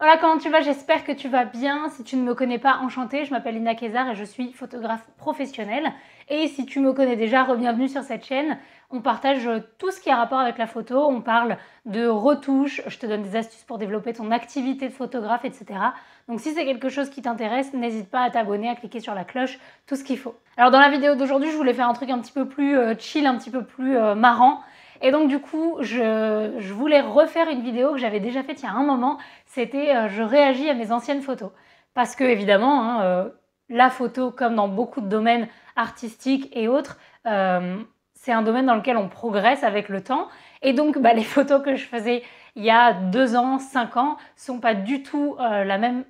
Voilà, comment tu vas J'espère que tu vas bien. Si tu ne me connais pas, enchantée, je m'appelle Ina Kézard et je suis photographe professionnelle. Et si tu me connais déjà, bienvenue sur cette chaîne. On partage euh, tout ce qui a rapport avec la photo, on parle de retouches, je te donne des astuces pour développer ton activité de photographe, etc. Donc si c'est quelque chose qui t'intéresse, n'hésite pas à t'abonner, à cliquer sur la cloche, tout ce qu'il faut. Alors dans la vidéo d'aujourd'hui, je voulais faire un truc un petit peu plus euh, chill, un petit peu plus euh, marrant. Et donc du coup, je, voulais refaire une vidéo que j'avais déjà faite il y a un moment. C'était euh, je réagis à mes anciennes photos. Parce que évidemment, hein, euh, la photo, comme dans beaucoup de domaines artistiques et autres, euh, c'est un domaine dans lequel on progresse avec le temps. Et donc, bah, les photos que je faisais il y a deux ans, cinq ans, ne sont pas du tout de la même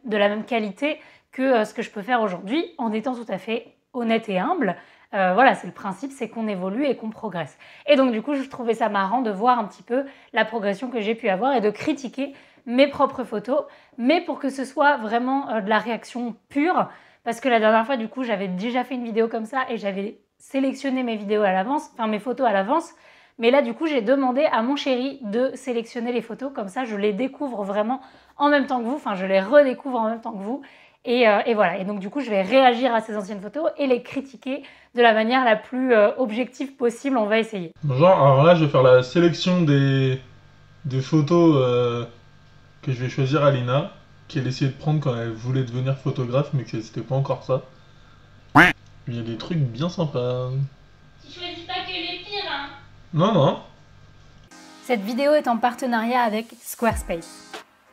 qualité que ce que je peux faire aujourd'hui en étant tout à fait honnête et humble. Euh, voilà, c'est le principe, c'est qu'on évolue et qu'on progresse. Et donc du coup, je trouvais ça marrant de voir un petit peu la progression que j'ai pu avoir et de critiquer mes propres photos, mais pour que ce soit vraiment euh, de la réaction pure, parce que la dernière fois, du coup, j'avais déjà fait une vidéo comme ça et j'avais sélectionné mes vidéos à l'avance, enfin mes photos à l'avance. Mais là, du coup, j'ai demandé à mon chéri de sélectionner les photos. Comme ça, je les découvre vraiment en même temps que vous. Enfin, je les redécouvre en même temps que vous. Euh, et, voilà. Et donc, du coup, je vais réagir à ces anciennes photos et les critiquer de la manière la plus euh, objective possible. On va essayer. Bonjour. Alors là, je vais faire la sélection des, photos euh, que je vais choisir à Lina, qu'elle essayait de prendre quand elle voulait devenir photographe, mais que c'était pas encore ça. Il y a des trucs bien sympas. Tu choisis pas que les pires, hein Non, non. Cette vidéo est en partenariat avec Squarespace.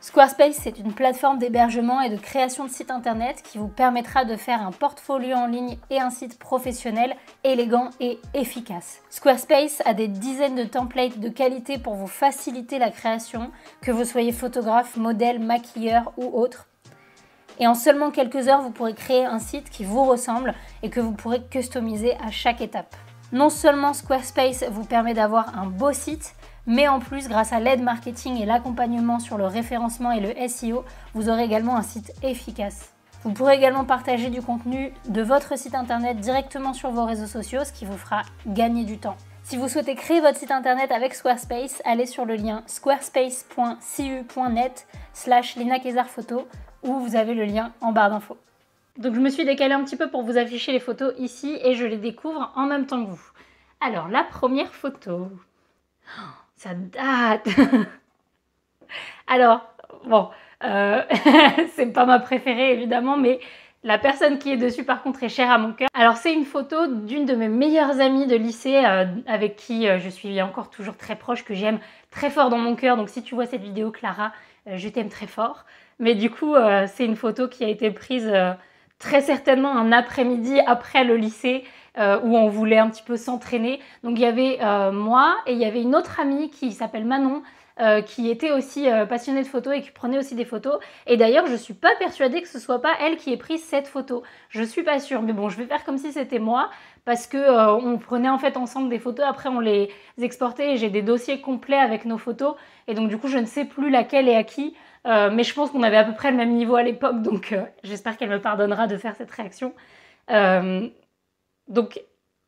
Squarespace, est une plateforme d'hébergement et de création de sites internet qui vous permettra de faire un portfolio en ligne et un site professionnel, élégant et efficace. Squarespace a des dizaines de templates de qualité pour vous faciliter la création, que vous soyez photographe, modèle, maquilleur ou autre. Et en seulement quelques heures, vous pourrez créer un site qui vous ressemble et que vous pourrez customiser à chaque étape. Non seulement Squarespace vous permet d'avoir un beau site, mais en plus, grâce à l'aide marketing et l'accompagnement sur le référencement et le SEO, vous aurez également un site efficace. Vous pourrez également partager du contenu de votre site internet directement sur vos réseaux sociaux, ce qui vous fera gagner du temps. Si vous souhaitez créer votre site internet avec Squarespace, allez sur le lien squarespace.cu.net slash photo où vous avez le lien en barre d'infos. Donc je me suis décalée un petit peu pour vous afficher les photos ici et je les découvre en même temps que vous. Alors la première photo ça date. Alors, bon, euh, c'est pas ma préférée évidemment, mais la personne qui est dessus par contre est chère à mon cœur. Alors c'est une photo d'une de mes meilleures amies de lycée euh, avec qui euh, je suis encore toujours très proche, que j'aime très fort dans mon cœur. Donc si tu vois cette vidéo Clara, je t'aime très fort. Mais du coup, c'est une photo qui a été prise très certainement un après-midi après le lycée euh, où on voulait un petit peu s'entraîner. Donc il y avait euh, moi et il y avait une autre amie qui s'appelle Manon. Euh, qui était aussi passionnée de photos et qui prenait aussi des photos. Et d'ailleurs, je ne suis pas persuadée que ce soit pas elle qui ait pris cette photo. Je suis pas sûre, mais bon, je vais faire comme si c'était moi parce qu'on on prenait en fait ensemble des photos. Après, on les exportait et j'ai des dossiers complets avec nos photos. Et donc, du coup, je ne sais plus laquelle est à qui. mais je pense qu'on avait à peu près le même niveau à l'époque, donc j'espère qu'elle me pardonnera de faire cette réaction. Donc,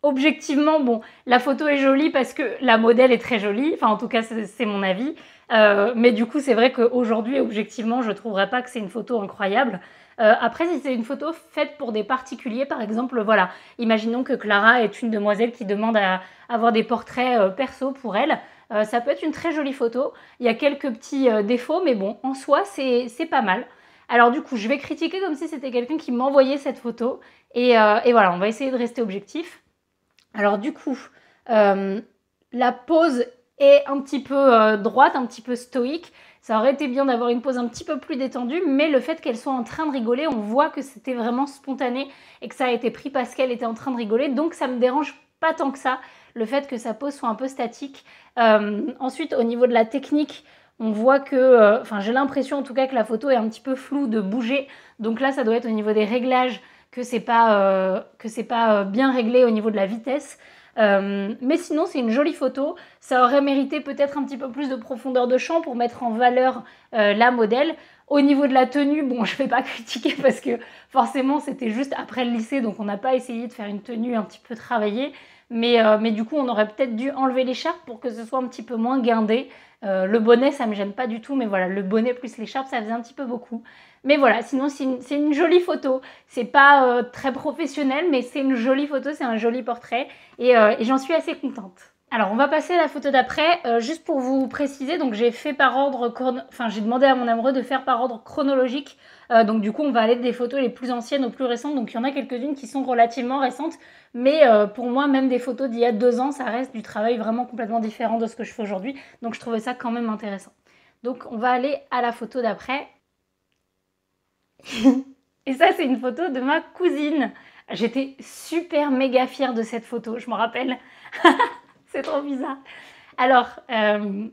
objectivement, bon, la photo est jolie parce que la modèle est très jolie. Enfin, en tout cas, c'est mon avis. Euh, mais du coup, c'est vrai qu'aujourd'hui, objectivement, je ne trouverais pas que c'est une photo incroyable. Euh, après, si c'est une photo faite pour des particuliers, par exemple, voilà, imaginons que Clara est une demoiselle qui demande à avoir des portraits euh, perso pour elle. ça peut être une très jolie photo. Il y a quelques petits défauts, mais bon, en soi, c'est pas mal. Alors du coup, je vais critiquer comme si c'était quelqu'un qui m'envoyait cette photo euh, et, voilà, on va essayer de rester objectif. Alors du coup, euh, la pose est un petit peu euh, droite, un petit peu stoïque. Ça aurait été bien d'avoir une pose un petit peu plus détendue, mais le fait qu'elle soit en train de rigoler, on voit que c'était vraiment spontané et que ça a été pris parce qu'elle était en train de rigoler. Donc ça me dérange pas tant que ça, le fait que sa pose soit un peu statique. ensuite, au niveau de la technique, on voit que, enfin j'ai l'impression en tout cas que la photo est un petit peu floue de bouger. Donc là, ça doit être au niveau des réglages que c'est pas, euh, pas euh, bien réglé au niveau de la vitesse. Euh, mais sinon, c'est une jolie photo. Ça aurait mérité peut-être un petit peu plus de profondeur de champ pour mettre en valeur la modèle. Au niveau de la tenue, bon, je ne vais pas critiquer parce que forcément, c'était juste après le lycée, donc on n'a pas essayé de faire une tenue un petit peu travaillée. Euh, mais, du coup, on aurait peut-être dû enlever l'écharpe pour que ce soit un petit peu moins guindé. Euh, le bonnet, ça me gêne pas du tout, mais voilà, le bonnet plus l'écharpe, ça faisait un petit peu beaucoup. Mais voilà, sinon, c'est une, jolie photo. C'est pas euh, très professionnel, mais c'est une jolie photo, c'est un joli portrait. Et, j'en suis assez contente. Alors, on va passer à la photo d'après. juste pour vous préciser, donc j'ai fait par ordre, enfin j'ai demandé à mon amoureux de faire par ordre chronologique euh, donc du coup, on va aller des photos les plus anciennes aux plus récentes. Donc il y en a quelques-unes qui sont relativement récentes, mais euh, pour moi, même des photos d'il y a deux ans, ça reste du travail vraiment complètement différent de ce que je fais aujourd'hui. Donc je trouvais ça quand même intéressant. Donc on va aller à la photo d'après. Et ça, c'est une photo de ma cousine. J'étais super méga fière de cette photo, je me rappelle. c'est trop bizarre. Alors, euh,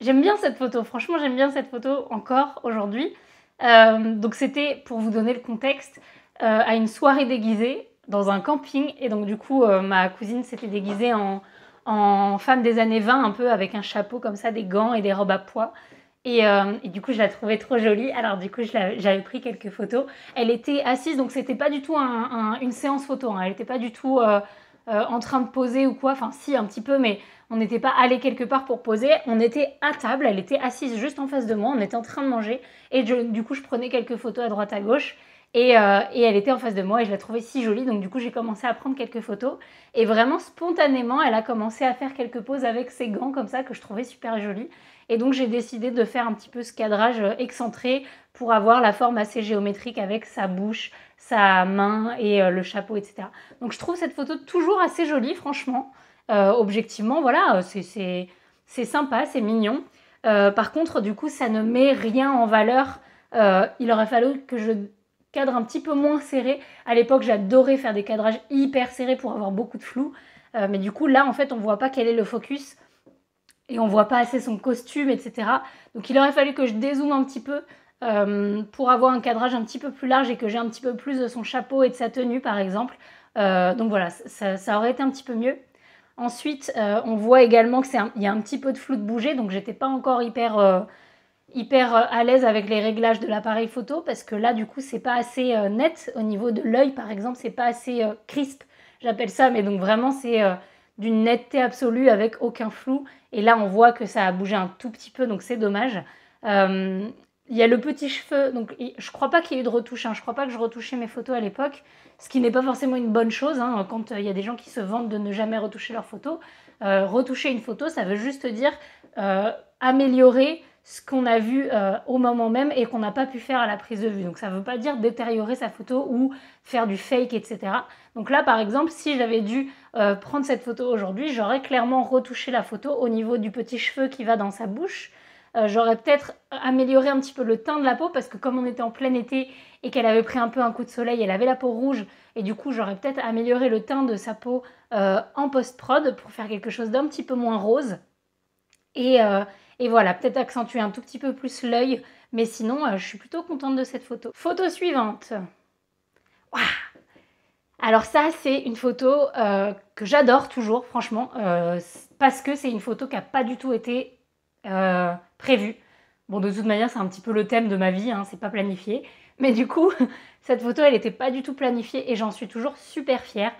j'aime bien cette photo. Franchement, j'aime bien cette photo encore aujourd'hui. Euh, donc c'était, pour vous donner le contexte, euh, à une soirée déguisée dans un camping. Et donc du coup, euh, ma cousine s'était déguisée en, femme des années 20, un peu avec un chapeau comme ça, des gants et des robes à pois. Et, du coup, je la trouvais trop jolie. Alors, du coup, j'avais pris quelques photos. Elle était assise, donc c'était pas du tout une séance photo. Hein. Elle était pas du tout euh, en train de poser ou quoi. Enfin, si, un petit peu, mais on n'était pas allé quelque part pour poser. On était à table, elle était assise juste en face de moi, on était en train de manger. Et du coup, je prenais quelques photos à droite à gauche. Et, euh, et, elle était en face de moi et je la trouvais si jolie. Donc du coup, j'ai commencé à prendre quelques photos. Et vraiment spontanément, elle a commencé à faire quelques poses avec ses gants comme ça que je trouvais super jolie Et donc j'ai décidé de faire un petit peu ce cadrage euh, excentré, pour avoir la forme assez géométrique avec sa bouche, sa main et euh, le chapeau, etc. Donc je trouve cette photo toujours assez jolie, franchement. Euh, objectivement, voilà, euh, c'est sympa, c'est mignon. par contre, du coup, ça ne met rien en valeur. il aurait fallu que je cadre un petit peu moins serré. À l'époque, j'adorais faire des cadrages hyper serrés pour avoir beaucoup de flou. mais du coup, là, en fait, on ne voit pas quel est le focus et on voit pas assez son costume, etc. Donc il aurait fallu que je dézoome un petit peu euh, pour avoir un cadrage un petit peu plus large et que j'ai un petit peu plus de son chapeau et de sa tenue par exemple. Euh, donc voilà, ça, aurait été un petit peu mieux. Ensuite, euh, on voit également qu'il y a un petit peu de flou de bouger, donc j'étais pas encore hyper, hyper à l'aise avec les réglages de l'appareil photo parce que là du coup c'est pas assez net au niveau de l'œil par exemple, c'est pas assez crisp, j'appelle ça, mais donc vraiment c'est d'une netteté absolue avec aucun flou. Et là, on voit que ça a bougé un tout petit peu, donc c'est dommage il y a le petit cheveu. Donc, je crois pas qu'il y ait eu de retouche. je hein. Je crois pas que je retouchais mes photos à l'époque, ce qui n'est pas forcément une bonne chose. Hein, quand euh, il y a des gens qui se vantent de ne jamais retoucher leurs photos, euh, retoucher une photo, ça veut juste dire euh, améliorer ce qu'on a vu au moment même et qu'on n'a pas pu faire à la prise de vue. Donc, ça ne veut pas dire détériorer sa photo ou faire du fake, etc. Donc là, par exemple, si j'avais dû prendre cette photo aujourd'hui, j'aurais clairement retouché la photo au niveau du petit cheveu qui va dans sa bouche. Euh, j'aurais peut-être amélioré un petit peu le teint de la peau parce que comme on était en plein été et qu'elle avait pris un peu un coup de soleil, elle avait la peau rouge et du coup j'aurais peut-être amélioré le teint de sa peau euh, en post-prod pour faire quelque chose d'un petit peu moins rose. Et, euh, voilà, peut-être accentuer un tout petit peu plus l'œil, mais sinon je suis plutôt contente de cette photo. Photo suivante. alors ça, c'est une photo que j'adore toujours, franchement, parce que c'est une photo qui n'a pas du tout été euh, prévu. Bon, de toute manière, c'est un petit peu le thème de ma vie, hein, c'est pas planifié. Mais du coup, cette photo, elle n'était pas du tout planifiée et j'en suis toujours super fière.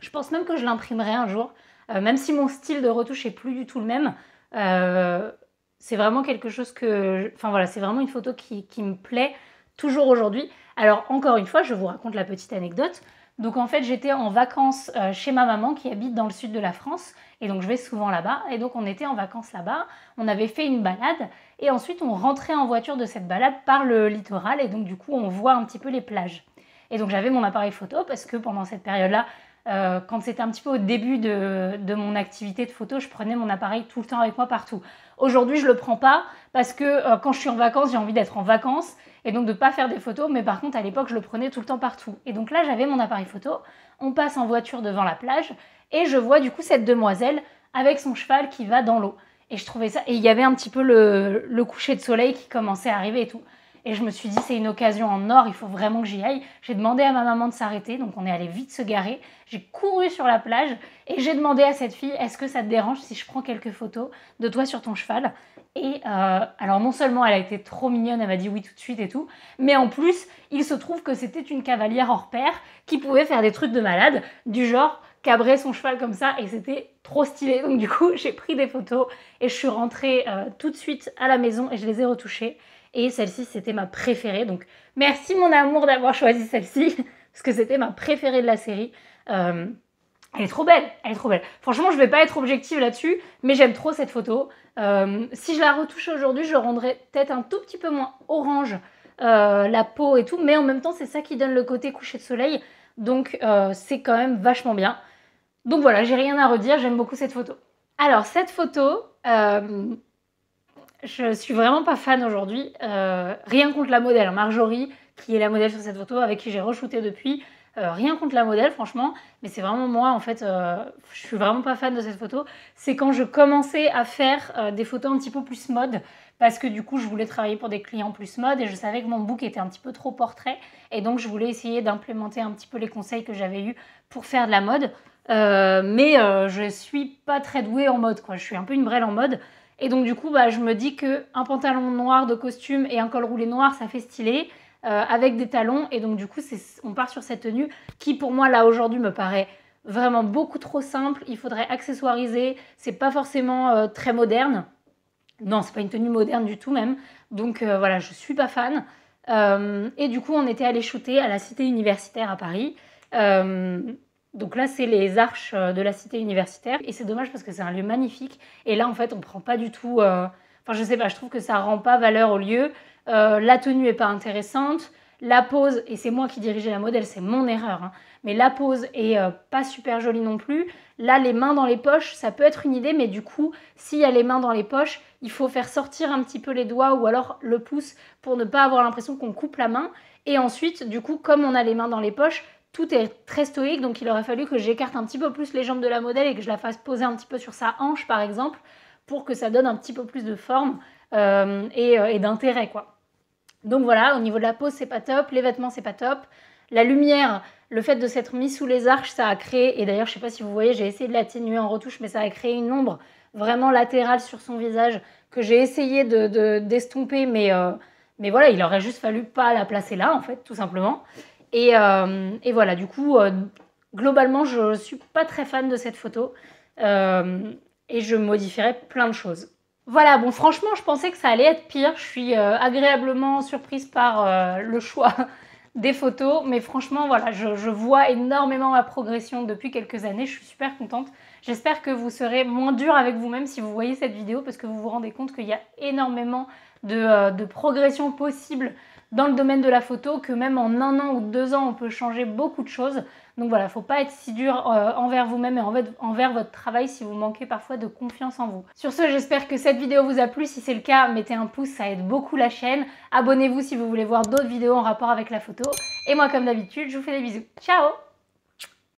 Je pense même que je l'imprimerai un jour, euh, même si mon style de retouche est plus du tout le même. Euh, c'est vraiment quelque chose que. Enfin voilà, c'est vraiment une photo qui me plaît toujours aujourd'hui. Alors, encore une fois, je vous raconte la petite anecdote. Donc en fait, j'étais en vacances euh, chez ma maman qui habite dans le sud de la France et donc je vais souvent là-bas et donc on était en vacances là-bas, on avait fait une balade et ensuite on rentrait en voiture de cette balade par le littoral et donc du coup, on voit un petit peu les plages. Et donc j'avais mon appareil photo parce que pendant cette période-là, euh, quand c'était un petit peu au début de, mon activité de photo, je prenais mon appareil tout le temps avec moi partout. Aujourd'hui, je le prends pas parce que euh, quand je suis en vacances, j'ai envie d'être en vacances et donc de ne pas faire des photos. Mais par contre, à l'époque, je le prenais tout le temps partout. Et donc là, j'avais mon appareil photo. On passe en voiture devant la plage et je vois du coup cette demoiselle avec son cheval qui va dans l'eau. Et je trouvais ça. Et il y avait un petit peu le coucher de soleil qui commençait à arriver et tout. Et je me suis dit, c'est une occasion en or, il faut vraiment que j'y aille. J'ai demandé à ma maman de s'arrêter, donc on est allé vite se garer. J'ai couru sur la plage et j'ai demandé à cette fille, est-ce que ça te dérange si je prends quelques photos de toi sur ton cheval Et euh, alors non seulement elle a été trop mignonne, elle m'a dit oui tout de suite et tout, mais en plus, il se trouve que c'était une cavalière hors pair qui pouvait faire des trucs de malade, du genre cabrer son cheval comme ça et c'était trop stylé. Donc du coup, j'ai pris des photos et je suis rentrée euh, tout de suite à la maison et je les ai retouchées. Et celle-ci, c'était ma préférée. Donc, merci mon amour d'avoir choisi celle-ci, parce que c'était ma préférée de la série. Euh, elle est trop belle, elle est trop belle. Franchement, je ne vais pas être objective là-dessus, mais j'aime trop cette photo. Euh, si je la retouche aujourd'hui, je rendrais peut-être un tout petit peu moins orange euh, la peau et tout, mais en même temps, c'est ça qui donne le côté coucher de soleil. Donc, c'est quand même vachement bien. Donc voilà, j'ai rien à redire, j'aime beaucoup cette photo. Alors, cette photo, je suis vraiment pas fan aujourd'hui. Euh, rien contre la modèle, Marjorie, qui est la modèle sur cette photo, avec qui j'ai re depuis. Euh, rien contre la modèle, franchement, mais c'est vraiment moi, en fait, euh, je suis vraiment pas fan de cette photo. C'est quand je commençais à faire des photos un petit peu plus mode, parce que du coup, je voulais travailler pour des clients plus mode et je savais que mon book était un petit peu trop portrait, et donc je voulais essayer d'implémenter un petit peu les conseils que j'avais eus pour faire de la mode. mais je suis pas très douée en mode, quoi. Je suis un peu une brêle en mode. Et donc du coup, bah, je me dis que un pantalon noir de costume et un col roulé noir, ça fait stylé. Euh, avec des talons et donc du coup on part sur cette tenue qui pour moi là aujourd'hui me paraît vraiment beaucoup trop simple il faudrait accessoiriser c'est pas forcément euh, très moderne non c'est pas une tenue moderne du tout même donc euh, voilà je suis pas fan et du coup on était allé shooter à la cité universitaire à Paris donc là, c'est les arches euh, de la cité universitaire. Et c'est dommage parce que c'est un lieu magnifique. Et là, en fait, on prend pas du tout. Euh, enfin, je sais pas, je trouve que ça rend pas valeur au lieu. Euh, la tenue est pas intéressante. La pose, et c'est moi qui dirigeais la modèle, c'est mon erreur. Hein. mais la pose est pas super jolie non plus. Là, les mains dans les poches, ça peut être une idée, mais du coup, s'il y a les mains dans les poches, il faut faire sortir un petit peu les doigts ou alors le pouce pour ne pas avoir l'impression qu'on coupe la main. Et ensuite, du coup, comme on a les mains dans les poches, tout est très stoïque, donc il aurait fallu que j'écarte un petit peu plus les jambes de la modèle et que je la fasse poser un petit peu sur sa hanche, par exemple, pour que ça donne un petit peu plus de forme euh, euh, et, d'intérêt, quoi. Donc voilà, au niveau de la pose, c'est pas top, les vêtements, c'est pas top. La lumière, le fait de s'être mis sous les arches, ça a créé, et d'ailleurs, je sais pas si vous voyez, j'ai essayé de l'atténuer en retouche, mais ça a créé une ombre vraiment latérale sur son visage que j'ai essayé d'estomper, de, d'estomper, mais, euh, mais voilà, il aurait juste fallu pas la placer là, en fait, tout simplement. Euh, et, voilà, du coup, euh, globalement, je ne suis pas très fan de cette photo euh, et je modifierai plein de choses. Voilà, bon franchement, je pensais que ça allait être pire. Je suis agréablement surprise par le choix des photos, mais franchement, voilà, je, vois énormément ma progression depuis quelques années. Je suis super contente. J'espère que vous serez moins dur avec vous-même si vous voyez cette vidéo, parce que vous vous rendez compte qu'il y a énormément de, de progression possible dans le domaine de la photo que même en un an ou deux ans, on peut changer beaucoup de choses. Donc voilà, faut pas être si dur euh, envers vous-même et en fait, envers votre travail si vous manquez parfois de confiance en vous. Sur ce, j'espère que cette vidéo vous a plu. Si c'est le cas, mettez un pouce, ça aide beaucoup la chaîne. Abonnez-vous si vous voulez voir d'autres vidéos en rapport avec la photo. Et moi, comme d'habitude, je vous fais des bisous. Ciao